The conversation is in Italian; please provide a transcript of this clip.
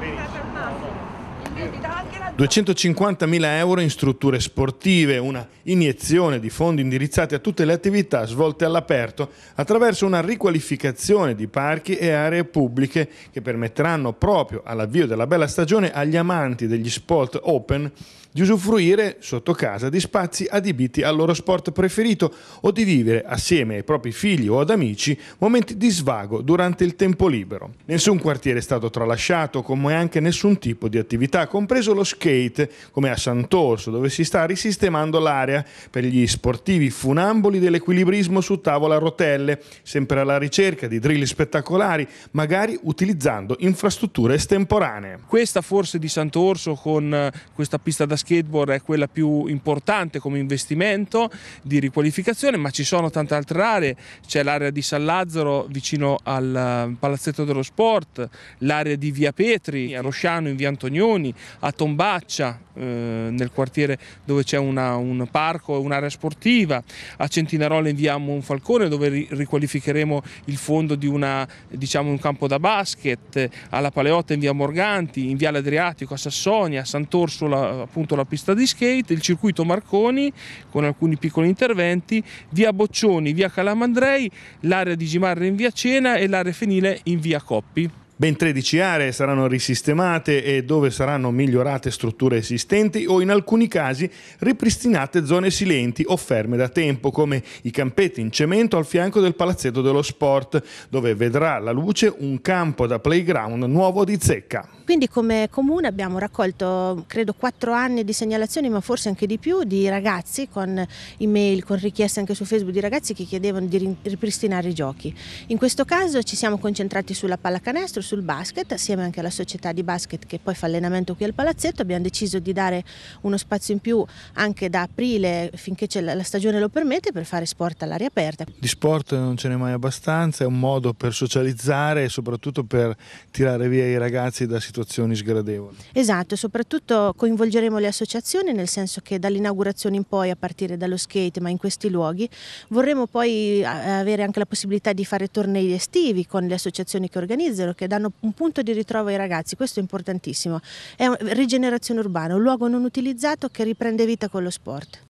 被你洗250.000 euro in strutture sportive, una iniezione di fondi indirizzati a tutte le attività svolte all'aperto attraverso una riqualificazione di parchi e aree pubbliche che permetteranno proprio all'avvio della bella stagione agli amanti degli sport open di usufruire sotto casa di spazi adibiti al loro sport preferito o di vivere assieme ai propri figli o ad amici momenti di svago durante il tempo libero. Nessun quartiere è stato tralasciato come anche nessun tipo di attività attività, compreso lo skate, come a Sant'Orso, dove si sta risistemando l'area per gli sportivi funamboli dell'equilibrismo su tavola a rotelle, sempre alla ricerca di drill spettacolari, magari utilizzando infrastrutture estemporanee. Questa forse di Sant'Orso con eh, questa pista da skateboard è quella più importante come investimento di riqualificazione, ma ci sono tante altre aree, c'è l'area di San Lazzaro vicino al eh, Palazzetto dello Sport, l'area di Via Petri, a Rosciano in Via Antonioni, Giardini, a Tombaccia, eh, nel quartiere dove c'è una, un parco e un'area sportiva, a Centinarola in via Monfalcone dove ri riqualificheremo il fondo di una, diciamo, un campo da basket, alla Paleotta in via Morganti, in via Adriatico a Sassonia, a Sant'Orsola appunto la pista di skate, il circuito Marconi con alcuni piccoli interventi, via Boccioni, via Calamandrei, l'area di Gimarra in via Cena e l'area fenile in via Coppi. Ben 13 aree saranno risistemate e dove saranno migliorate strutture esistenti o in alcuni casi ripristinate zone silenti o ferme da tempo come i campetti in cemento al fianco del palazzetto dello sport dove vedrà la luce un campo da playground nuovo di zecca. Quindi come comune abbiamo raccolto credo 4 anni di segnalazioni ma forse anche di più di ragazzi con email, con richieste anche su Facebook di ragazzi che chiedevano di ripristinare i giochi. In questo caso ci siamo concentrati sulla pallacanestro, sul basket, assieme anche alla società di basket che poi fa allenamento qui al palazzetto, abbiamo deciso di dare uno spazio in più anche da aprile finché la stagione lo permette per fare sport all'aria aperta. Di sport non ce n'è mai abbastanza, è un modo per socializzare e soprattutto per tirare via i ragazzi da situazioni sgradevoli. Esatto, soprattutto coinvolgeremo le associazioni nel senso che dall'inaugurazione in poi a partire dallo skate ma in questi luoghi vorremmo poi avere anche la possibilità di fare tornei estivi con le associazioni che organizzano che da danno un punto di ritrovo ai ragazzi, questo è importantissimo. È rigenerazione urbana, un luogo non utilizzato che riprende vita con lo sport.